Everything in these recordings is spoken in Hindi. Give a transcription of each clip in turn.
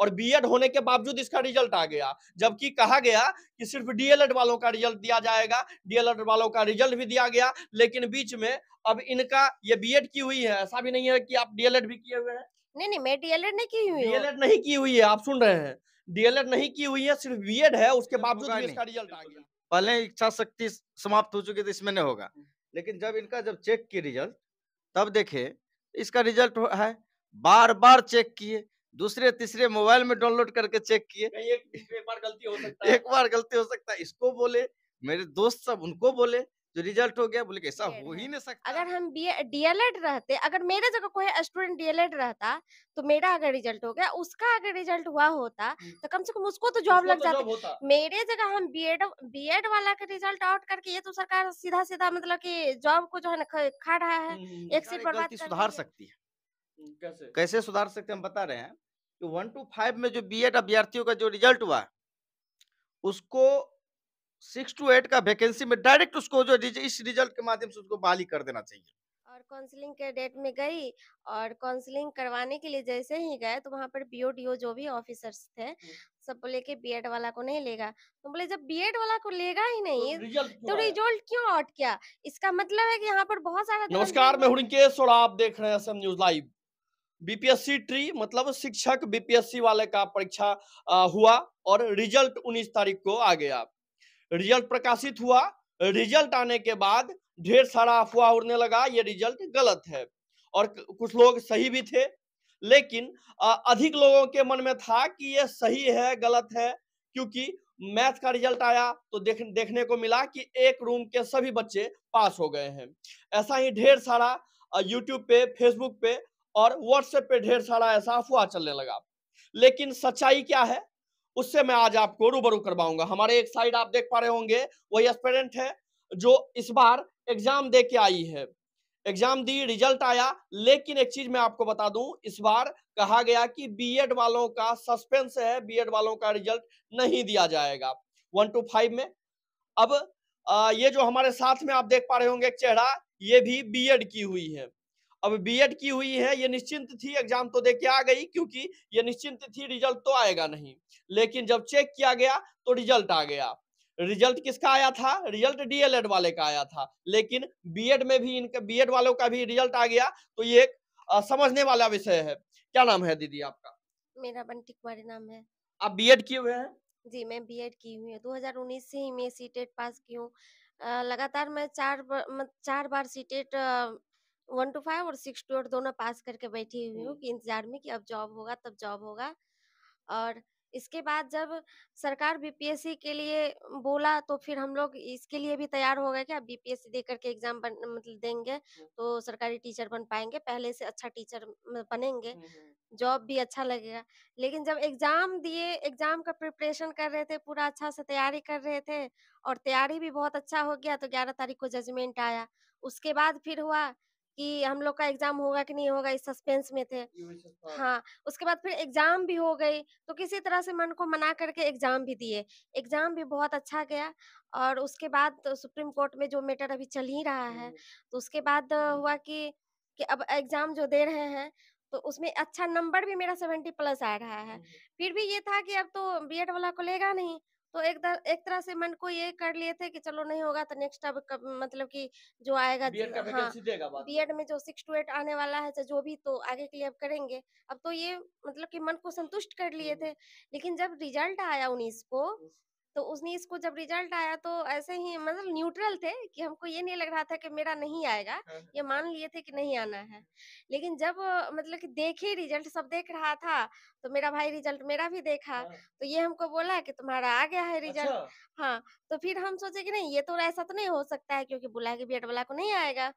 और बीएड होने के बावजूद इसका रिजल्ट आ गया जबकि कहा गया कि सिर्फ डीएलएड वालों का रिजल्ट दिया जाएगा डीएलएड वालों का रिजल्ट भी दिया गया लेकिन बीच में अब इनका ये बीएड की हुई है ऐसा भी नहीं है कि आप डीएलएड भी किए हुए हैं नहीं नहीं मैं डीएलएड नहीं की हुई डीएलएड नहीं की हुई है आप सुन रहे हैं डीएलएड नहीं की हुई है सिर्फ बीएड है उसके बावजूद इसका रिजल्ट आ गया पहले इच्छा शक्ति समाप्त हो चुकी थी इसमें नहीं होगा हम्म। लेकिन जब इनका जब चेक की रिजल्ट तब देखे इसका रिजल्ट है बार बार चेक किए दूसरे तीसरे मोबाइल में डाउनलोड करके चेक किए एक बार गलती हो सकता है इसको बोले मेरे दोस्त सब उनको बोले जो रिजल्ट हो गया बोले कैसा हो ही नहीं सकता अगर हम बी डीएलएड रहते अगर मेरे जगह कोई स्टूडेंट डीएलएड रहता तो मेरा अगर रिजल्ट हो गया उसका अगर रिजल्ट हुआ होता हम्म। तो कम से कम उसको तो जॉब लग तो जाती मेरे जगह हम बीएड बीएड वाला का रिजल्ट आउट करके ये तो सरकार सीधा सीधा मतलब की जॉब को जो है ना खा रहा है हम्म, हम्म, एक सीट पर सुधार सकती है कैसे सुधार सकते हम बता रहे हैं कि वन टू फाइव में जो बीएड अभ्यर्थियों का जो रिजल्ट हुआ उसको सिक्स टू एट का वैकेंसी में डायरेक्ट उसको जो इस रिजल्ट के माध्यम से उसको बहाली कर देना चाहिए और काउंसलिंग के डेट में गई और काउंसलिंग करवाने के लिए जैसे ही गए तो वहाँ पर बीओडीओ जो भी ऑफिसर्स थे हम्म। सब बोले कि बीएड वाला को नहीं लेगा तो बोले जब बीएड वाला को लेगा ही नहीं तो रिजल्ट तो क्यों आउट किया इसका मतलब है कि यहाँ पर बहुत सारा नमस्कार मैं हुड़केश और आप देख रहे हैं Assam news live BPSC TRE मतलब शिक्षक बीपीएससी वाले का परीक्षा हुआ और रिजल्ट 19 तारीख को आ गया रिजल्ट प्रकाशित हुआ रिजल्ट आने के बाद ढेर सारा अफवाह उड़ने लगा ये रिजल्ट गलत है और कुछ लोग सही भी थे लेकिन अधिक लोगों के मन में था कि ये सही है गलत है क्योंकि मैथ का रिजल्ट आया तो देख, देखने को मिला कि एक रूम के सभी बच्चे पास हो गए हैं ऐसा ही ढेर सारा यूट्यूब पे फेसबुक पे और व्हाट्सएप पे ढेर सारा ऐसा अफवाह चलने लगा लेकिन सच्चाई क्या है उससे मैं आज आपको रूबरू करवाऊंगा हमारे एक साइड आप देख पा रहे होंगे वही एस्पेरेंट है जो इस बार एग्जाम दे के आई है एग्जाम दी रिजल्ट आया लेकिन एक चीज मैं आपको बता दूं इस बार कहा गया कि बीएड वालों का सस्पेंस है बीएड वालों का रिजल्ट नहीं दिया जाएगा वन टू फाइव में अब आ, ये जो हमारे साथ में आप देख पा रहे होंगे एक चेहरा ये भी बीएड की हुई है अब बीएड की हुई है ये निश्चिंत थी एग्जाम तो देके आ गई क्योंकि ये निश्चिंत थी रिजल्ट तो आएगा नहीं लेकिन जब चेक किया गया तो रिजल्ट आ गया रिजल्ट किसका आया था रिजल्ट डीएलएड वाले का आया था लेकिन बीएड में भी इनके बीएड वालों का भी रिजल्ट आ गया तो ये एक समझने वाला विषय है क्या नाम है दीदी आपका मेरा बंटी कुमारी नाम है आप बीएड किए हुए हैं जी मैं बीएड की हुई हूँ 2019 से ही मैं सीटेट पास की हूँ लगातार मैं चार बार, चार बार सीटेट वन टू फाइव और सिक्स टू एट दोनों पास करके बैठी हुई हूँ हम्म। कि इंतजार में कि अब जॉब होगा तब जॉब होगा और इसके बाद जब सरकार बीपीएससी के लिए बोला तो फिर हम लोग इसके लिए भी तैयार हो गए कि अब बीपीएससी दे करके एग्जाम बन मतलब देंगे हम्म। तो सरकारी टीचर बन पाएंगे पहले से अच्छा टीचर बनेंगे हम्म, जॉब भी अच्छा लगेगा लेकिन जब एग्जाम दिए एग्जाम का प्रिपरेशन कर रहे थे पूरा अच्छा से तैयारी कर रहे थे और तैयारी भी बहुत अच्छा हो गया तो ग्यारह तारीख को जजमेंट आया उसके बाद फिर हुआ कि हम लोग का एग्जाम होगा कि नहीं होगा इस सस्पेंस में थे हाँ उसके बाद फिर एग्जाम भी हो गई तो किसी तरह से मन को मना करके एग्जाम भी दिए एग्जाम भी बहुत अच्छा गया और उसके बाद तो सुप्रीम कोर्ट में जो मैटर अभी चल ही रहा है तो उसके बाद हुआ कि कि अब एग्जाम जो दे रहे हैं तो उसमें अच्छा नंबर भी मेरा सेवेंटी प्लस आ रहा है फिर भी ये था कि अब तो बी वाला को लेगा नहीं तो एक एक तरह से मन को ये कर लिए थे कि चलो नहीं होगा तो नेक्स्ट अब कब, मतलब कि जो आएगा बी एड हाँ, में जो सिक्स टू एट आने वाला है जो भी तो आगे के लिए अब करेंगे अब तो ये मतलब की मन को संतुष्ट कर लिए हम्म। थे लेकिन जब रिजल्ट आया उन्नीस को तो उसने इसको जब रिजल्ट आया तो ऐसे ही मतलब न्यूट्रल थे कि हमको ये नहीं लग रहा था कि मेरा नहीं आएगा हाँ, हाँ। ये मान लिए थे कि नहीं आना है लेकिन जब मतलब कि देखे रिजल्ट सब देख रहा था तो मेरा भाई रिजल्ट मेरा भी देखा हाँ। तो ये हमको बोला कि तुम्हारा आ गया है अच्छा। रिजल्ट अच्छा? हाँ तो फिर हम सोचे कि नहीं ये तो ऐसा तो नहीं हो सकता है क्योंकि बुला के बी वाला को नहीं आएगा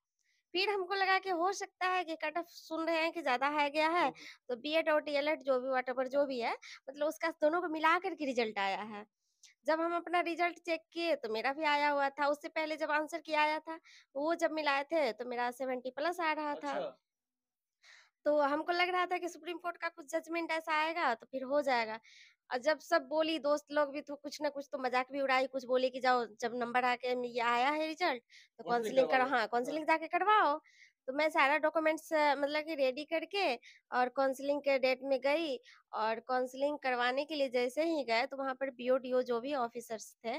फिर हमको लगा कि हो सकता है कि कट ऑफ सुन रहे हैं कि ज्यादा है गया है तो बी एड और डी जो भी वाटर जो भी है मतलब उसका दोनों को मिला करके रिजल्ट आया है जब हम अपना रिजल्ट चेक किए तो मेरा भी आया हुआ था उससे पहले जब आंसर किया आया था वो जब मिलाए थे तो मेरा सेवेंटी प्लस आ रहा था अच्छा। तो हमको लग रहा था कि सुप्रीम कोर्ट का कुछ जजमेंट ऐसा आएगा तो फिर हो जाएगा और जब सब बोली दोस्त लोग भी तो कुछ ना कुछ तो मजाक भी उड़ाई कुछ बोले कि जाओ जब नंबर आके ये आया है रिजल्ट तो काउंसलिंग करो हाँ काउंसलिंग हाँ। जाके करवाओ तो मैं सारा डॉक्यूमेंट्स मतलब कि रेडी करके और काउंसलिंग के डेट में गई और काउंसलिंग करवाने के लिए जैसे ही गए तो वहाँ पर बी जो भी ऑफिसर्स थे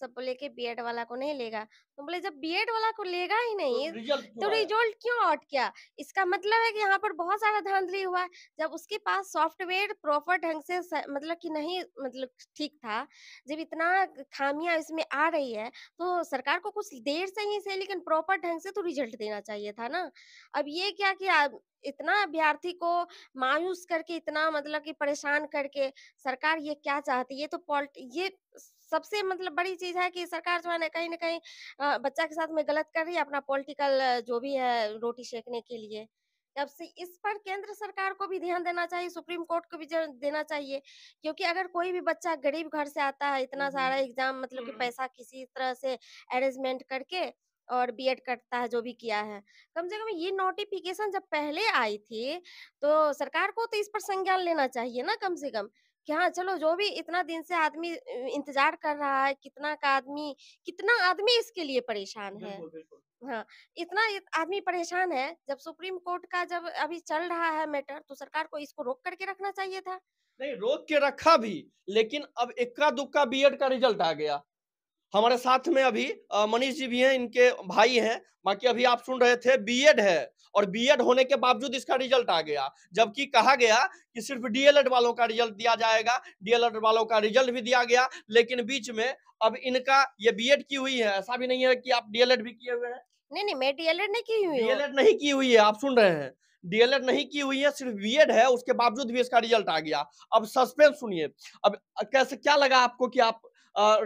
सब बोले के बीएड वाला को नहीं लेगा तो बोले जब बीएड वाला को लेगा ही नहीं तो रिजल्ट तो क्यों आउट किया इसका मतलब है कि यहाँ पर बहुत सारा धांधली हुआ जब उसके पास सॉफ्टवेयर प्रॉपर ढंग से मतलब कि नहीं मतलब ठीक था जब इतना खामियां इसमें आ रही है तो सरकार को कुछ देर से ही से लेकिन प्रॉपर ढंग से तो रिजल्ट देना चाहिए था ना अब ये क्या कि इतना अभ्यर्थी को मायूस करके इतना मतलब कि परेशान करके सरकार ये क्या चाहती है तो ये सबसे मतलब बड़ी चीज है कि सरकार जो है ना कहीं ना कहीं बच्चा के साथ में गलत कर रही है अपना पॉलिटिकल जो भी है रोटी सेकने के लिए अब से इस पर केंद्र सरकार को भी ध्यान देना चाहिए सुप्रीम कोर्ट को भी देना चाहिए क्योंकि अगर कोई भी बच्चा गरीब घर से आता है इतना सारा एग्जाम मतलब कि पैसा किसी तरह से अरेंजमेंट करके और बीएड करता है जो भी किया है कम से कम ये नोटिफिकेशन जब पहले आई थी तो सरकार को तो इस पर संज्ञान लेना चाहिए ना कम से कम कि हाँ चलो जो भी इतना दिन से आदमी इंतजार कर रहा है कितना का आदमी कितना आदमी इसके लिए परेशान है हाँ इतना आदमी परेशान है जब सुप्रीम कोर्ट का जब अभी चल रहा है मैटर तो सरकार को इसको रोक करके रखना चाहिए था नहीं रोक के रखा भी लेकिन अब इक्का दुक्का बी का रिजल्ट आ गया हमारे साथ में अभी मनीष जी भी हैं इनके भाई हैं बाकी अभी आप सुन रहे थे बीएड है और बीएड होने के बावजूद इसका रिजल्ट आ गया जबकि कहा गया कि सिर्फ डीएलएड वालों का रिजल्ट दिया जाएगा डीएलएड वालों का रिजल्ट भी दिया गया लेकिन बीच में अब इनका ये बीएड की हुई है ऐसा भी नहीं है कि आप डीएलएड भी किए हुए हैं नहीं नहीं मैं डीएलएड नहीं की हुई डीएलएड नहीं की हुई है आप सुन रहे हैं डीएलएड नहीं की हुई है सिर्फ बीएड है उसके बावजूद भी इसका रिजल्ट आ गया अब सस्पेंस सुनिए अब कैसे क्या लगा आपको कि आप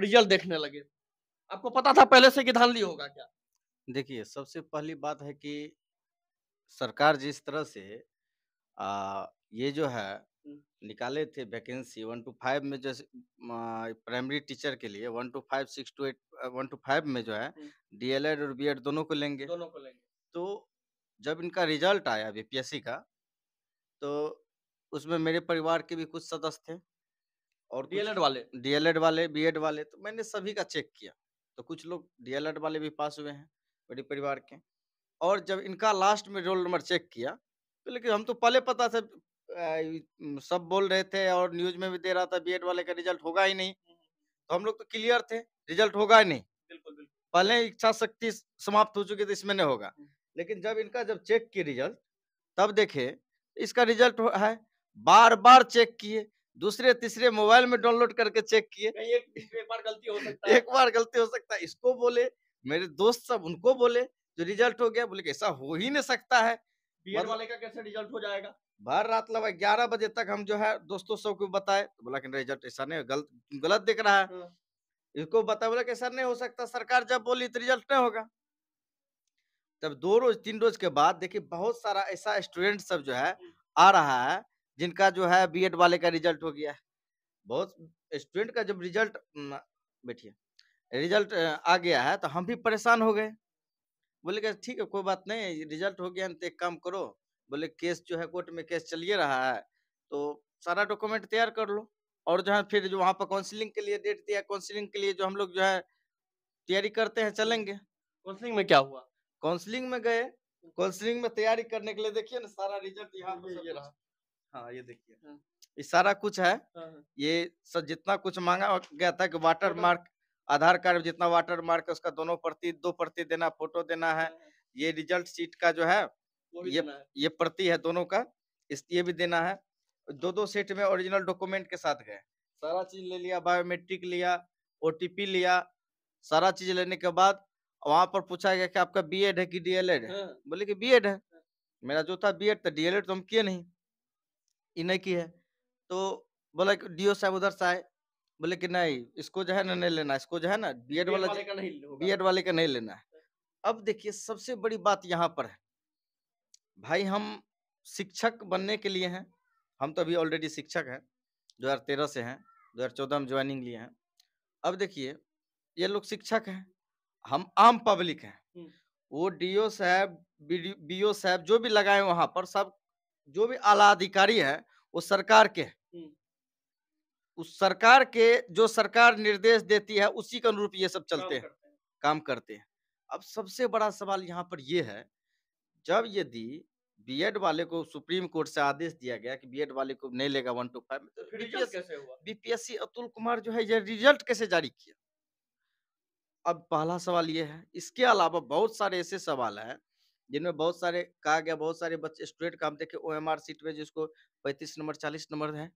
रिजल्ट देखने लगे आपको पता था पहले से कि धान धानली होगा क्या देखिए सबसे पहली बात है कि सरकार जिस तरह से आ, ये जो है निकाले थे वैकेंसी वन टू फाइव में जैसे प्राइमरी टीचर के लिए one two five six two eight one two five में जो है डीएलएड और बीएड दोनों को लेंगे दोनों को लेंगे तो जब इनका रिजल्ट आया बीपीएससी का तो उसमें मेरे परिवार के भी कुछ सदस्य थे और डीएलएड वाले डीएलएड वाले बीएड वाले तो मैंने सभी का चेक किया तो कुछ लोग डीएलएड वाले भी पास हुए हैं मेरे परिवार के और जब इनका लास्ट में रोल नंबर चेक किया तो लेकिन हम तो पहले पता था सब बोल रहे थे और न्यूज में भी दे रहा था बीएड वाले का रिजल्ट होगा ही नहीं हम्म, हम्म। तो हम लोग तो क्लियर थे रिजल्ट होगा ही नहीं बिल्कुल पहले इच्छा शक्ति समाप्त हो चुकी थी इसमें नहीं होगा हम्म। लेकिन जब इनका जब चेक किए रिजल्ट तब देखे इसका रिजल्ट है बार बार चेक किए दूसरे तीसरे मोबाइल में डाउनलोड करके चेक किए एक, एक बार गलती हो सकता है एक बार गलती हो सकता है इसको बोले मेरे दोस्त सब उनको बोले जो रिजल्ट हो गया बोले ऐसा हो ही नहीं सकता है वाले का कैसे रिजल्ट हो जाएगा भर रात लगभग ग्यारह बजे तक हम जो है दोस्तों सबको बताए तो बोला कि रिजल्ट ऐसा नहीं गलत गलत दिख रहा है हाँ। इसको बता बोला कि ऐसा नहीं हो सकता सरकार जब बोली तो रिजल्ट नहीं होगा तब दो रोज तीन रोज के बाद देखिए बहुत सारा ऐसा स्टूडेंट सब जो है हम्म। आ रहा है जिनका जो है बीएड वाले का रिजल्ट हो गया है बहुत स्टूडेंट का जब रिजल्ट बैठिए रिजल्ट आ गया है तो हम भी परेशान हो गए बोले कि ठीक है कोई बात नहीं रिजल्ट हो गया एक काम करो बोले केस जो है कोर्ट में केस चलिए रहा है तो सारा डॉक्यूमेंट तैयार कर लो और जो है फिर जो वहाँ पर काउंसिलिंग के लिए डेट दिया काउंसिलिंग के लिए जो हम लोग जो है तैयारी करते हैं चलेंगे काउंसिलिंग में क्या हुआ काउंसिलिंग में गए काउंसिलिंग में तैयारी करने के लिए देखिए ना सारा रिजल्ट यहाँ हाँ, पे ये रहा हाँ ये देखिए हाँ। ये सारा कुछ है हाँ, ये सब जितना कुछ मांगा गया था कि वाटर मार्क आधार कार्ड जितना वाटर मार्क उसका दोनों प्रति दो प्रति देना फोटो देना है हाँ। ये रिजल्ट सीट का जो है ये ये प्रति है दोनों का इस ये भी देना है दो दो सेट में ओरिजिनल डॉक्यूमेंट के साथ गए सारा चीज ले लिया बायोमेट्रिक लिया ओटीपी लिया सारा चीज लेने के बाद वहां पर पूछा गया कि आपका बीएड है कि डीएलएड है हाँ। बोले कि बीएड है मेरा जो था बीएड था तो डीएलएड तो हम किए नहीं इन्हें की है तो बोला डीओ साहब उधर से आए बोले कि नहीं इसको जो है ना नहीं लेना इसको जो है ना एड वाला वाले एड वाले का नहीं लेना है अच्छा। अब देखिए सबसे बड़ी बात यहाँ पर है भाई हम शिक्षक बनने के लिए हैं हम तो अभी ऑलरेडी शिक्षक हैं 2013 से हैं 2014 में ज्वाइनिंग लिए हैं अब देखिए ये लोग शिक्षक हैं हम आम पब्लिक हैं हम्म। वो डीओ साहब बीओ साहब जो भी लगाए वहाँ पर सब जो भी आला अधिकारी है वो सरकार के है उस सरकार के जो सरकार निर्देश देती है उसी के अनुरूप ये सब चलते हैं काम करते हैं अब सबसे बड़ा सवाल यहाँ पर यह है जब यदि बीएड वाले को सुप्रीम कोर्ट से आदेश दिया गया कि बीएड वाले को नहीं लेगा वन टू फाइव बीपीएससी तो तो अतुल कुमार जो है ये रिजल्ट कैसे जारी किया अब पहला सवाल ये है इसके अलावा बहुत सारे ऐसे सवाल हैं जिनमें बहुत सारे कहा गया बहुत सारे बच्चे स्टूडेंट काम देखे ओ एम आर सीट में जिसको पैंतीस नंबर चालीस नंबर है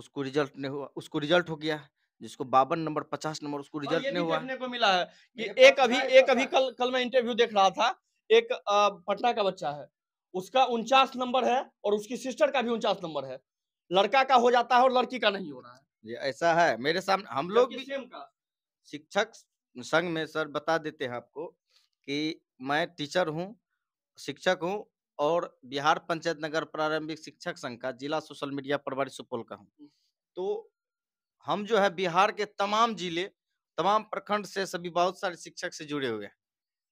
उसको रिजल्ट नहीं हुआ उसको रिजल्ट हो गया जिसको बावन नंबर पचास नंबर उसको रिजल्ट नहीं हुआ को मिला है कि एक अभी एक अभी कल कल मैं इंटरव्यू देख रहा था एक पटना का बच्चा है उसका उनचास नंबर है और उसकी सिस्टर का भी उनचास नंबर है लड़का का हो जाता है और लड़की का नहीं हो रहा है ये ऐसा है मेरे सामने हम लोग भी शिक्षक संघ में सर बता देते हैं आपको कि मैं टीचर हूँ शिक्षक हूँ और बिहार पंचायत नगर प्रारंभिक शिक्षक संघ का जिला सोशल मीडिया प्रभारी सुपौल का हूँ तो हम जो है बिहार के तमाम जिले तमाम प्रखंड से सभी बहुत सारे शिक्षक से जुड़े हुए हैं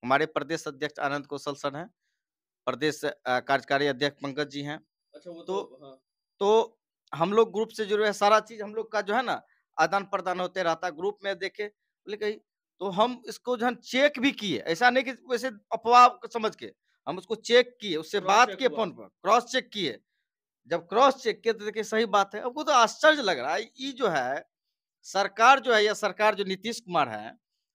हमारे प्रदेश अध्यक्ष आनंद कौशल सर हैं प्रदेश कार्यकारी अध्यक्ष पंकज जी हैं अच्छा वो तो तो, हाँ। तो हम लोग ग्रुप से जुड़े हैं सारा चीज हम लोग का जो है ना आदान प्रदान होते रहता ग्रुप में देखे बोले कही तो हम इसको जो है चेक भी किए ऐसा नहीं कि वैसे अफवाह समझ के हम उसको चेक किए उससे बात किए फोन पर क्रॉस चेक किए जब क्रॉस चेक किए तो देखिए सही बात है हमको तो आश्चर्य लग रहा है ये जो है सरकार जो है या सरकार जो नीतीश कुमार है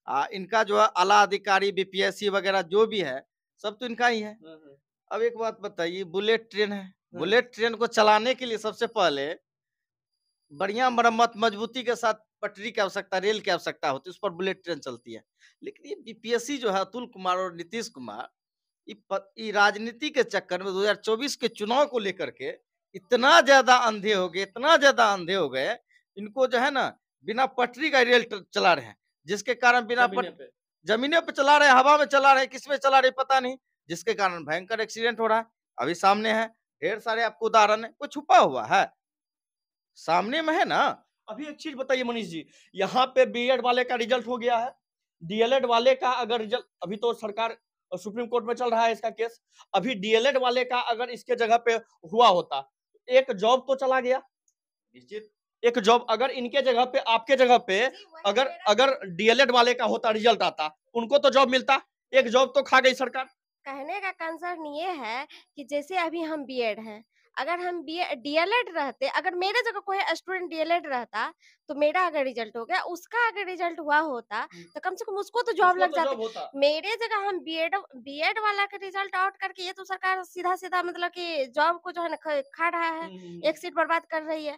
आ, इनका जो है आला अधिकारी बीपीएससी वगैरह जो भी है सब तो इनका ही है हाँ, हाँ। अब एक बात बताइए बुलेट ट्रेन है हाँ। बुलेट ट्रेन को चलाने के लिए सबसे पहले बढ़िया मरम्मत मजबूती के साथ पटरी की आवश्यकता रेल की आवश्यकता होती है उस पर बुलेट ट्रेन चलती है लेकिन ये बीपीएससी जो है अतुल कुमार और नीतीश कुमार राजनीति के चक्कर में 2024 के चुनाव को लेकर के इतना ज्यादा अंधे हो गए इतना ज्यादा अंधे हो गए इनको जो है ना बिना पटरी का रेल चला रहे हैं जिसके कारण बिना पट... जमीनों चला रहे हवा में चला रहे किस में चला रहे पता नहीं जिसके कारण भयंकर एक्सीडेंट हो रहा है अभी सामने है ढेर सारे आपको उदाहरण है वो छुपा हुआ है सामने में है ना अभी एक चीज बताइए मनीष जी यहाँ पे बीएड वाले का रिजल्ट हो गया है डीएलएड वाले का अगर रिजल्ट अभी तो सरकार सुप्रीम कोर्ट में चल रहा है इसका केस अभी डीएलएड वाले का अगर इसके जगह पे हुआ होता एक जॉब तो चला गया निश्चित एक जॉब अगर इनके जगह पे आपके जगह पे तो अगर अगर डीएलएड वाले का होता रिजल्ट आता उनको तो जॉब मिलता एक जॉब तो खा गई सरकार कहने का कंसर्न ये है कि जैसे अभी हम बीएड हैं अगर हम बी डीएलएड रहते अगर मेरे जगह कोई स्टूडेंट डीएलएड रहता तो मेरा अगर रिजल्ट हो गया उसका अगर रिजल्ट हुआ होता तो कम से कम उसको तो जॉब लग तो जाती मेरे जगह हम बीएड बीएड वाला का रिजल्ट आउट करके ये तो सरकार सीधा सीधा मतलब कि जॉब को जो है ना खा रहा है एक सीट बर्बाद कर रही है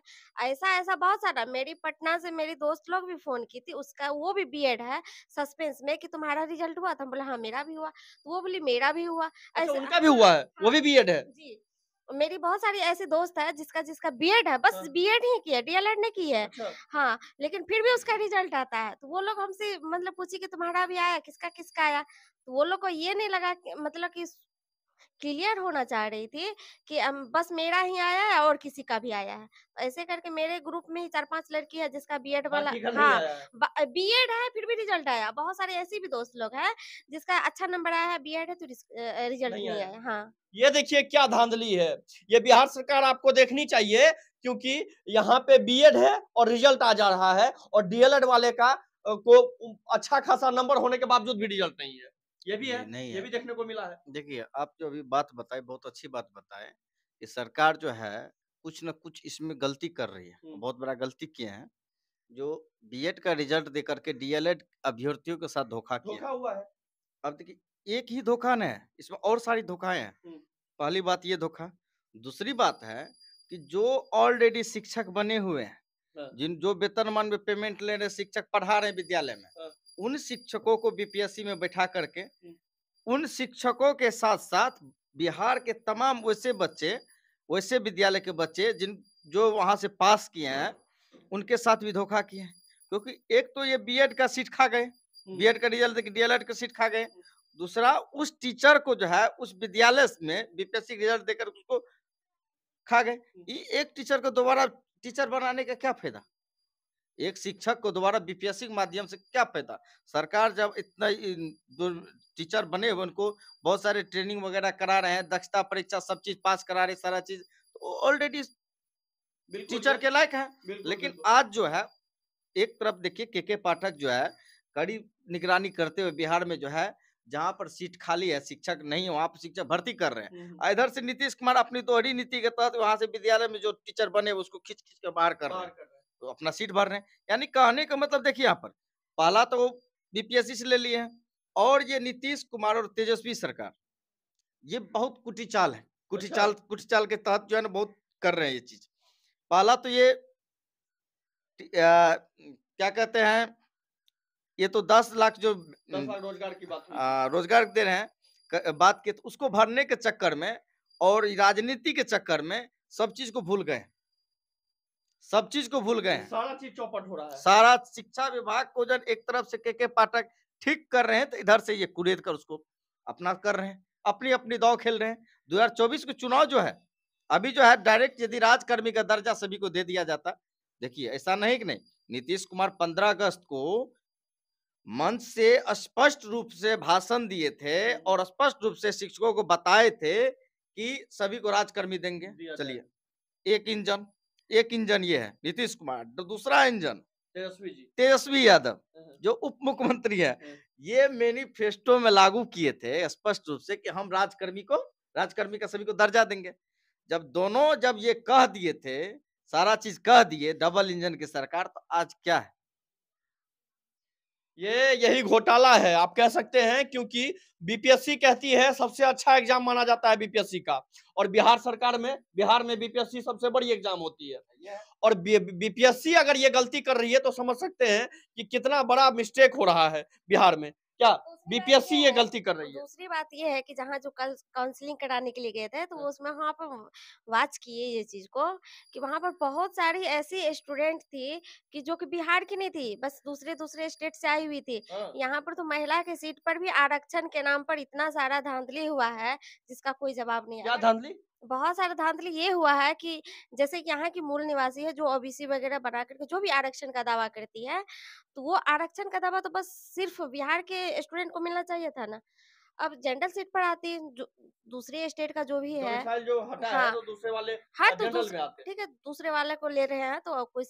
ऐसा ऐसा बहुत सारा मेरी पटना से मेरी दोस्त लोग भी फोन की थी उसका वो भी बीएड है सस्पेंस में कि तुम्हारा रिजल्ट हुआ था तो बोले हाँ मेरा भी हुआ तो वो बोली मेरा भी हुआ अच्छा, ऐसा उनका भी हुआ है वो भी हाँ, बीएड है जी मेरी बहुत सारी ऐसे दोस्त है जिसका जिसका बीएड है बस बीएड हाँ। ही किया डीएलएड ने की है अच्छा। हाँ लेकिन फिर भी उसका रिजल्ट आता है तो वो लोग हमसे मतलब पूछी कि तुम्हारा भी आया किसका किसका आया तो वो लोग को ये नहीं लगा मतलब कि क्लियर होना चाह रही थी कि बस मेरा ही आया है और किसी का भी आया है ऐसे करके मेरे ग्रुप में ही चार पांच लड़की है जिसका एड वाला हाँ एड है फिर भी रिजल्ट आया बहुत सारे ऐसे भी दोस्त लोग हैं जिसका अच्छा नंबर आया है एड है तो रिजल्ट नहीं, नहीं आया हाँ ये देखिए क्या धांधली है ये बिहार सरकार आपको देखनी चाहिए क्योंकि यहाँ पे बीएड है और रिजल्ट आ जा रहा है और डीएलएड वाले का को अच्छा खासा नंबर होने के बावजूद भी रिजल्ट नहीं है ये भी है नहीं ये है भी देखने को मिला है देखिए आप जो अभी बात बताए बहुत अच्छी बात बताए कि सरकार जो है कुछ ना कुछ इसमें गलती कर रही है बहुत बड़ा गलती किए हैं जो बीएड का रिजल्ट दे करके डीएलएड अभ्यर्थियों के साथ धोखा किया हुआ है अब देखिए एक ही धोखा न है इसमें और सारी धोखाएं हैं पहली बात ये धोखा दूसरी बात है कि जो ऑलरेडी शिक्षक बने हुए हैं हाँ। जिन जो वेतनमान में पेमेंट ले रहे शिक्षक पढ़ा रहे हैं विद्यालय में हाँ। उन शिक्षकों को बीपीएससी में बैठा करके उन शिक्षकों के साथ साथ बिहार के तमाम वैसे बच्चे वैसे विद्यालय के बच्चे जिन जो वहां से पास किए हैं हम्म। उनके साथ भी धोखा किए हैं क्योंकि एक तो ये बीएड का सीट खा गए बीएड हम्म। का रिजल्ट डीएलएड का सीट खा गए हम्म। दूसरा उस टीचर को जो है उस विद्यालय में बीपीएससी रिजल्ट देकर उसको खा गए एक टीचर को दोबारा टीचर बनाने का क्या फायदा एक शिक्षक को द्वारा बीपीएससी के माध्यम से क्या फायदा सरकार जब इतना टीचर बने हुए उनको बहुत सारे ट्रेनिंग वगैरह करा रहे हैं दक्षता परीक्षा सब चीज पास करा रहे सारा चीज ऑलरेडी तो टीचर के लायक है लेकिन आज जो है एक तरफ देखिए के के पाठक जो है कड़ी निगरानी करते हुए बिहार में जो है जहाँ पर सीट खाली है शिक्षक नहीं है वहाँ पर शिक्षक भर्ती कर रहे हैं हम्म, हम्म। इधर से नीतीश कुमार अपनी दोहरी तो नीति के तहत वहां से विद्यालय में जो टीचर बने उसको खींच खींच के बाहर कर रहे हैं अपना सीट भर रहे हैं यानी कहने का मतलब देखिए यहाँ पर पहला तो वो बीपीएससी से ले लिए हैं और ये नीतीश कुमार और तेजस्वी सरकार ये बहुत कुटीचाल है कुटीचाल अच्छा। कुटीचाल के तहत जो है ना बहुत कर रहे हैं ये चीज पहला तो ये आ, क्या कहते हैं ये तो दस लाख जो रोजगार की बात आ, रोजगार दे रहे हैं बात के तो उसको भरने के चक्कर में और राजनीति के चक्कर में सब चीज को भूल गए सब चीज को भूल गए सारा चीज चौपट हो रहा है सारा शिक्षा विभाग को जब एक तरफ से के के पाठक ठीक कर रहे हैं तो इधर से ये कुरेद कर उसको अपना कर रहे हैं अपनी अपनी दाव खेल रहे हैं दो हजार चौबीस के चुनाव जो है अभी जो है डायरेक्ट यदि राजकर्मी का दर्जा सभी को दे दिया जाता देखिए ऐसा नहीं कि नहीं नीतीश कुमार पंद्रह अगस्त को मंच से स्पष्ट रूप से भाषण दिए थे और स्पष्ट रूप से शिक्षकों को बताए थे कि सभी को राजकर्मी देंगे चलिए एक इंजन एक इंजन ये है नीतीश कुमार तो दूसरा इंजन तेजस्वी जी तेजस्वी यादव हाँ, हाँ। जो उप मुख्यमंत्री है हाँ। ये मैनिफेस्टो में लागू किए थे स्पष्ट रूप से कि हम राजकर्मी को राजकर्मी का सभी को दर्जा देंगे जब दोनों जब ये कह दिए थे सारा चीज कह दिए डबल इंजन की सरकार तो आज क्या है ये यही घोटाला है आप कह सकते हैं क्योंकि बीपीएससी कहती है सबसे अच्छा एग्जाम माना जाता है बीपीएससी का और बिहार सरकार में बिहार में बीपीएससी सबसे बड़ी एग्जाम होती है और बीपीएससी अगर ये गलती कर रही है तो समझ सकते हैं कि कितना बड़ा मिस्टेक हो रहा है बिहार में क्या बीपीएससी ये गलती कर रही है दूसरी बात ये है कि जहाँ जो काउंसलिंग कराने के लिए गए थे तो हाँ। उसमें वहाँ पर वाच किए ये चीज को कि वहाँ पर बहुत सारी ऐसी स्टूडेंट थी कि जो कि बिहार की नहीं थी बस दूसरे दूसरे स्टेट से आई हुई थी हाँ। यहाँ पर तो महिला के सीट पर भी आरक्षण के नाम पर इतना सारा धांधली हुआ है जिसका कोई जवाब नहीं है धांधली बहुत सारे धांधली ये हुआ है कि जैसे कि यहाँ की मूल निवासी है जो ओबीसी वगैरह बना करके जो भी आरक्षण का दावा करती है तो वो आरक्षण का दावा तो बस सिर्फ बिहार के स्टूडेंट को मिलना चाहिए था ना अब जनरल सीट पर आती है दूसरे स्टेट का जो भी है जो हटा हाँ, है तो दूसरे वाले हाँ तो ठीक है दूसरे वाले को ले रहे हैं तो कोई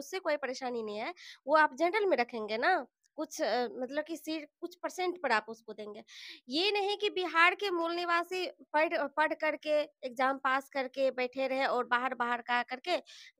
उससे कोई परेशानी नहीं है वो आप जनरल में रखेंगे ना कुछ मतलब कि सीट कुछ परसेंट पर आप उसको देंगे ये नहीं कि बिहार के मूल निवासी पढ़ पढ़ करके एग्जाम पास करके बैठे रहे और बाहर बाहर का करके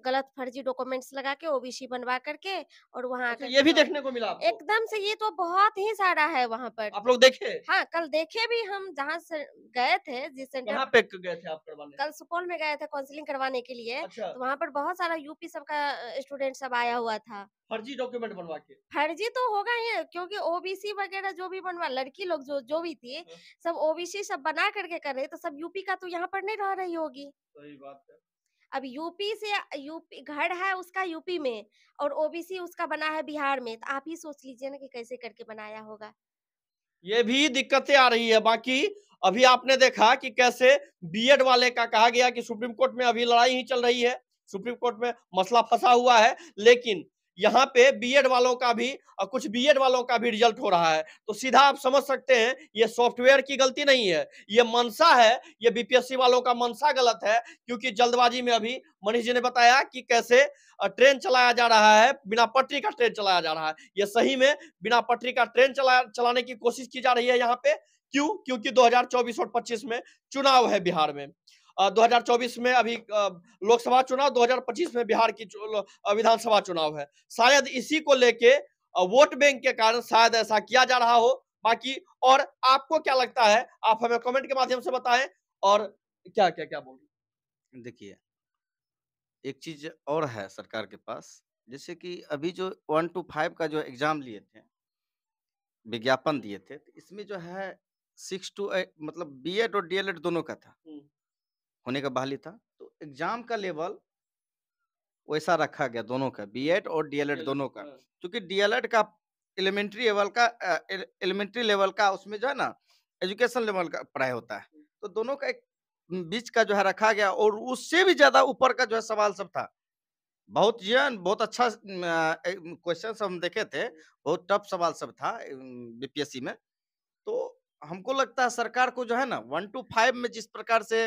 गलत फर्जी डॉक्यूमेंट्स लगा के ओबीसी बनवा करके और वहाँ तो ये भी तो देखने को मिला एकदम से ये तो बहुत ही सारा है वहाँ पर आप लोग देखे हाँ कल देखे भी हम जहाँ गए थे जिस सेंटर पे गए थे आप करवाने कल सुपौल में गए थे काउंसिलिंग करवाने के लिए अच्छा। तो वहाँ पर बहुत सारा यूपी सबका स्टूडेंट सब आया हुआ था फर्जी डॉक्यूमेंट बनवा के फर्जी तो होगा ही क्योंकि ओबीसी वगैरह जो भी बनवा लड़की लोग जो जो भी थी हाँ। सब ओबीसी सब बना करके कर रहे तो सब यूपी का तो यहाँ पर नहीं रह रही होगी सही बात है अब यूपी से यूपी घर है उसका यूपी में और ओबीसी उसका बना है बिहार में तो आप ही सोच लीजिए ना कि कैसे करके बनाया होगा ये भी दिक्कतें आ रही है बाकी अभी आपने देखा कि कैसे बीएड वाले का कहा गया कि सुप्रीम कोर्ट में अभी लड़ाई ही चल रही है सुप्रीम कोर्ट में मसला फंसा हुआ है लेकिन यहाँ पे बीएड वालों का भी और कुछ बीएड वालों का भी रिजल्ट हो रहा है तो सीधा आप समझ सकते हैं ये सॉफ्टवेयर की गलती नहीं है ये मनसा है ये बीपीएससी वालों का मनसा गलत है क्योंकि जल्दबाजी में अभी मनीष जी ने बताया कि कैसे ट्रेन चलाया जा रहा है बिना पटरी का ट्रेन चलाया जा रहा है ये सही में बिना पटरी का ट्रेन चला चलाने की कोशिश की जा रही है यहाँ पे क्यों क्योंकि दो और पच्चीस में चुनाव है बिहार में 2024 में अभी लोकसभा चुनाव 2025 में बिहार की विधानसभा चुनाव है शायद इसी को लेके वोट बैंक के कारण शायद ऐसा किया जा रहा हो बाकी और आपको क्या लगता है आप हमें कमेंट के माध्यम से बताएं और क्या क्या क्या बोल देखिए एक चीज और है सरकार के पास जैसे कि अभी जो वन टू फाइव का जो एग्जाम लिए थे विज्ञापन दिए थे तो इसमें जो है सिक्स टू मतलब बी एड और डीएलएड दोनों का था हम्म। होने का बहाली था तो एग्जाम का लेवल वैसा रखा गया दोनों का बीएड और डीएलएड दोनों का हाँ। क्योंकि डीएलएड का एलिमेंट्री लेवल का एलिमेंट्री लेवल e, का उसमें जो है ना एजुकेशन लेवल का पढ़ाई होता है तो दोनों का एक बीच का जो है रखा गया और उससे भी ज्यादा ऊपर का जो है सवाल सब था बहुत ये बहुत अच्छा क्वेश्चन हम देखे थे बहुत टफ सवाल सब था बीपीएससी में तो हमको लगता है सरकार को जो है ना वन टू फाइव में जिस प्रकार से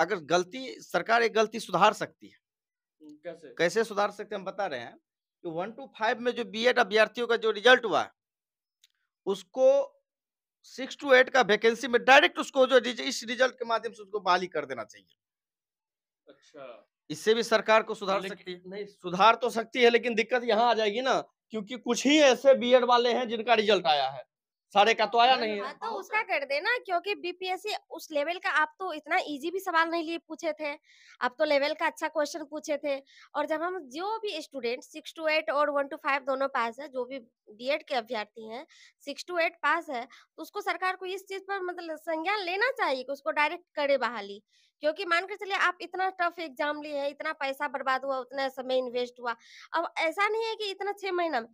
अगर गलती सरकार एक गलती सुधार सकती है हम्म, कैसे कैसे सुधार सकते हम बता रहे हैं कि वन टू फाइव में जो बी एड अभ्यर्थियों का जो रिजल्ट हुआ उसको सिक्स टू एट का वैकेंसी में डायरेक्ट उसको जो इस रिजल्ट के माध्यम से उसको बहाली कर देना चाहिए अच्छा इससे भी सरकार को सुधार सकती है नहीं सुधार तो सकती है लेकिन दिक्कत यहाँ आ जाएगी ना क्योंकि कुछ ही ऐसे बीएड वाले हैं जिनका रिजल्ट आया है साढ़े का तो आया नहीं है हाँ, तो हाँ, उसका कर देना क्योंकि बीपीएससी उस लेवल का आप तो इतना इजी भी सवाल नहीं लिए पूछे थे आप तो लेवल का अच्छा क्वेश्चन पूछे थे और जब हम जो भी स्टूडेंट सिक्स टू एट और वन टू फाइव दोनों पास है जो भी बीएड के अभ्यर्थी हैं सिक्स टू एट पास है तो उसको सरकार को इस चीज पर मतलब संज्ञान लेना चाहिए कि उसको डायरेक्ट करे बहाली क्योंकि मान चलिए आप इतना टफ एग्जाम लिए हैं इतना पैसा बर्बाद हुआ उतना समय इन्वेस्ट हुआ अब ऐसा नहीं है कि इतना छह महीना में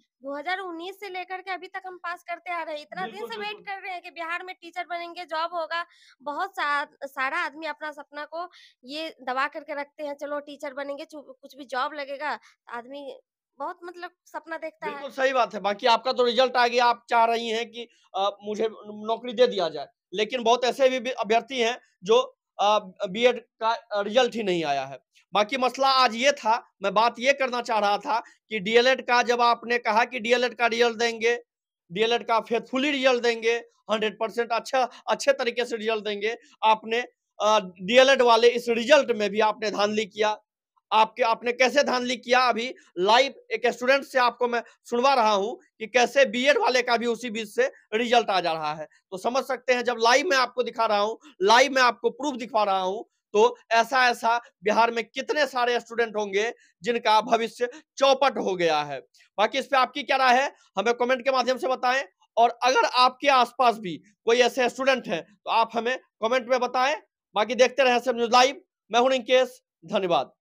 उन्नीस से लेकर के अभी तक हम पास करते आ रहे हैं इतना दिन से वेट कर रहे हैं कि बिहार में टीचर बनेंगे जॉब होगा बहुत सा, सारा आदमी अपना सपना को ये दबा करके रखते हैं चलो टीचर बनेंगे कुछ भी जॉब लगेगा आदमी बहुत मतलब सपना देखता है सही बात है बाकी आपका तो रिजल्ट आ गया आप चाह रही हैं कि मुझे नौकरी दे दिया जाए लेकिन बहुत ऐसे भी अभ्यर्थी हैं जो बीएड का रिजल्ट ही नहीं आया है बाकी मसला आज ये था मैं बात ये करना चाह रहा था कि डीएलएड का जब आपने कहा कि डीएलएड का रिजल्ट देंगे डीएलएड का फेथफुली रिजल्ट देंगे 100 परसेंट अच्छा अच्छे तरीके से रिजल्ट देंगे आपने डीएलएड वाले इस रिजल्ट में भी आपने धांधली किया आपके आपने कैसे धांधली किया अभी लाइव एक स्टूडेंट से आपको मैं सुनवा रहा हूं कि कैसे बीएड वाले का भी उसी बीच से रिजल्ट आ जा रहा है तो समझ सकते हैं जब लाइव में आपको दिखा रहा हूँ लाइव में आपको प्रूफ दिखा रहा हूं तो ऐसा ऐसा बिहार में कितने सारे स्टूडेंट होंगे जिनका भविष्य चौपट हो गया है बाकी इस पर आपकी क्या राय है हमें कॉमेंट के माध्यम से बताएं और अगर आपके आसपास भी कोई ऐसे स्टूडेंट है तो आप हमें कॉमेंट में बताएं बाकी देखते रहे सब न्यूज लाइव मैं हूं इनकेश धन्यवाद